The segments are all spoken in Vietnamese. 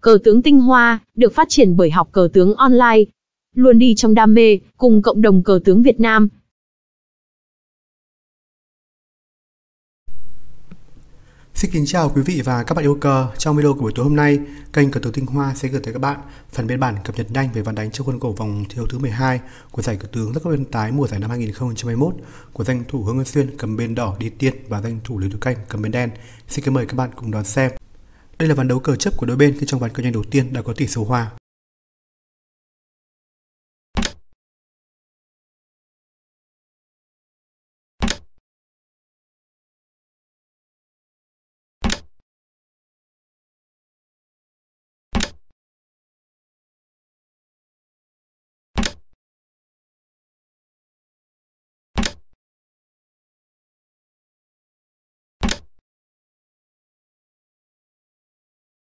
Cờ tướng tinh hoa, được phát triển bởi học cờ tướng online. Luôn đi trong đam mê, cùng cộng đồng cờ tướng Việt Nam. Xin kính chào quý vị và các bạn yêu cờ. Trong video của buổi tối hôm nay, kênh Cờ tướng Tinh Hoa sẽ gửi tới các bạn phần biên bản cập nhật nhanh về ván đánh trong khuôn khổ vòng thi đấu thứ 12 của giải cờ tướng rất các bên tái mùa giải năm 2021 của danh thủ Hương Ngân Xuyên cầm bên đỏ đi tiên và danh thủ Lý Tú Canh cầm bên đen. Xin kính mời các bạn cùng đón xem. Đây là ván đấu cờ chấp của đôi bên khi trong ván cờ nhanh đầu tiên đã có tỷ số hòa.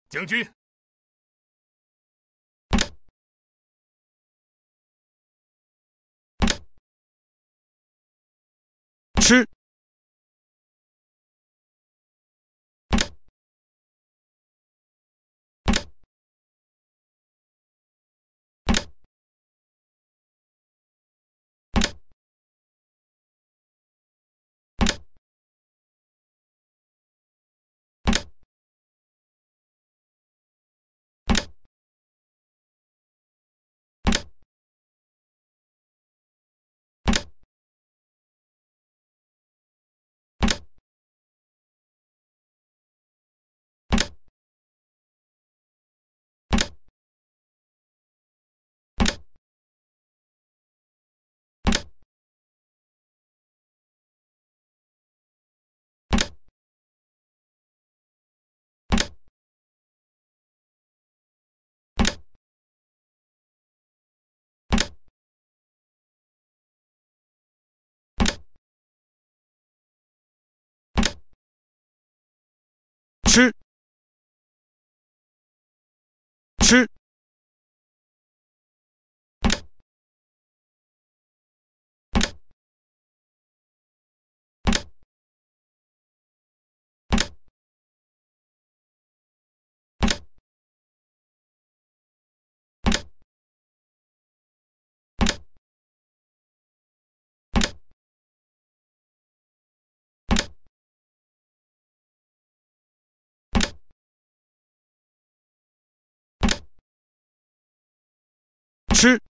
将军。吃。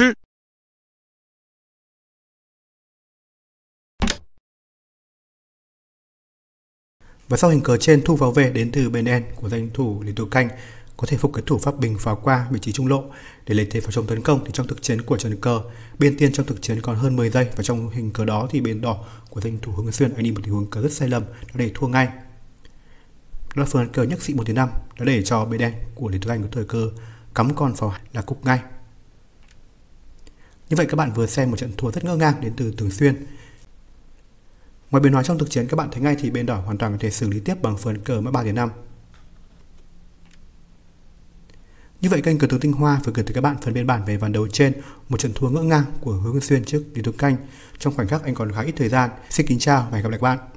吃。Và sau hình cờ trên thu pháo về đến từ bên đen của danh thủ Lý Tú Canh có thể phục cái thủ pháp bình pháo qua vị trí trung lộ để lấy thế vào trong tấn công thì trong thực chiến của trận cờ bên tiên trong thực chiến còn hơn 10 giây và trong hình cờ đó thì bên đỏ của danh thủ hướng Xuyên anh đi một tình huống cờ rất sai lầm đã để thua ngay đó là phương án cờ nhắc sĩ một 1 năm đã để cho bên đen của Lý Tú Canh có thời cơ cắm con pháo là cục ngay như vậy các bạn vừa xem một trận thua rất ngỡ ngàng đến từ thường Xuyên. Ngoài biến hóa trong thực chiến các bạn thấy ngay thì bên đỏ hoàn toàn có thể xử lý tiếp bằng phần cờ mã 3 tiền 5. Như vậy kênh cờ tướng tinh hoa vừa gửi tới các bạn phần biên bản về ván đấu trên một trận thua ngỡ ngang của Hướng Xuyên trước Lý Tuấn Canh. Trong khoảnh khắc anh còn khá ít thời gian. Xin kính chào và hẹn gặp lại các bạn.